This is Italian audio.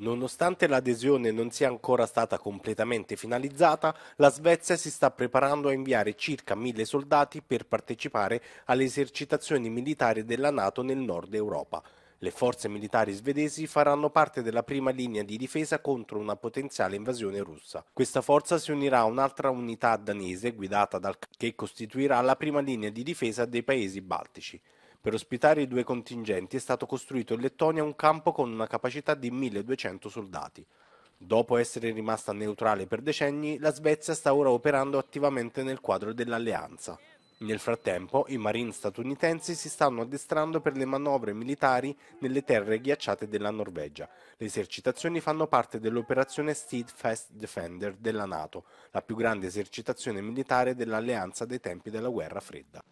Nonostante l'adesione non sia ancora stata completamente finalizzata, la Svezia si sta preparando a inviare circa mille soldati per partecipare alle esercitazioni militari della Nato nel nord Europa. Le forze militari svedesi faranno parte della prima linea di difesa contro una potenziale invasione russa. Questa forza si unirà a un'altra unità danese guidata dal che costituirà la prima linea di difesa dei paesi baltici. Per ospitare i due contingenti è stato costruito in Lettonia un campo con una capacità di 1200 soldati. Dopo essere rimasta neutrale per decenni, la Svezia sta ora operando attivamente nel quadro dell'alleanza. Nel frattempo, i marine statunitensi si stanno addestrando per le manovre militari nelle terre ghiacciate della Norvegia. Le esercitazioni fanno parte dell'operazione Steadfast Defender della NATO, la più grande esercitazione militare dell'alleanza dei tempi della guerra fredda.